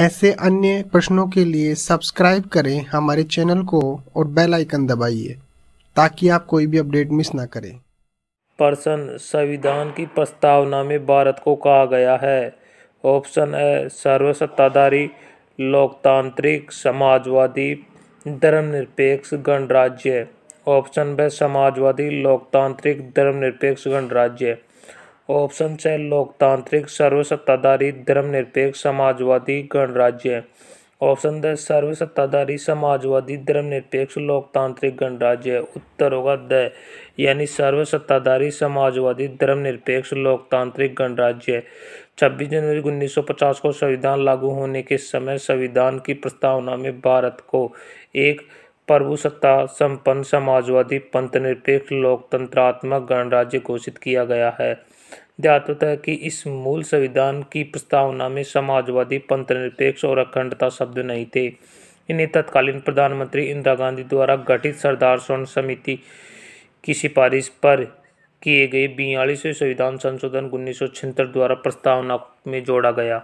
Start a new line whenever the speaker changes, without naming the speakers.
ऐसे अन्य प्रश्नों के लिए सब्सक्राइब करें हमारे चैनल को और बेल आइकन दबाइए ताकि आप कोई भी अपडेट मिस ना करें
पर्सन संविधान की प्रस्तावना में भारत को कहा गया है ऑप्शन ए सर्वसत्ताधारी लोकतांत्रिक समाजवादी धर्मनिरपेक्ष गणराज्य ऑप्शन बे समाजवादी लोकतांत्रिक धर्मनिरपेक्ष गणराज्य ऑप्शन से लोकतांत्रिक सर्वसत्ताधारी धर्मनिरपेक्ष समाजवादी गणराज्य ऑप्शन द सर्वसत्ताधारी समाजवादी धर्मनिरपेक्ष लोकतांत्रिक गणराज्य उत्तर होगा द यानी सर्वसत्ताधारी समाजवादी धर्मनिरपेक्ष लोकतांत्रिक गणराज्य 26 जनवरी 1950 को संविधान लागू होने के समय संविधान की प्रस्तावना में भारत को एक प्रभुसत्ता संपन्न समाजवादी पंथनिरपेक्ष लोकतंत्रात्मक गणराज्य घोषित किया गया है है कि इस मूल संविधान की प्रस्तावना में समाजवादी पंथनिरपेक्ष और अखंडता शब्द नहीं थे इन्हें तत्कालीन प्रधानमंत्री इंदिरा गांधी द्वारा गठित सरदार स्वर्ण समिति की सिफारिश पर किए गए बयालीसवें संविधान संशोधन उन्नीस द्वारा प्रस्तावना में जोड़ा गया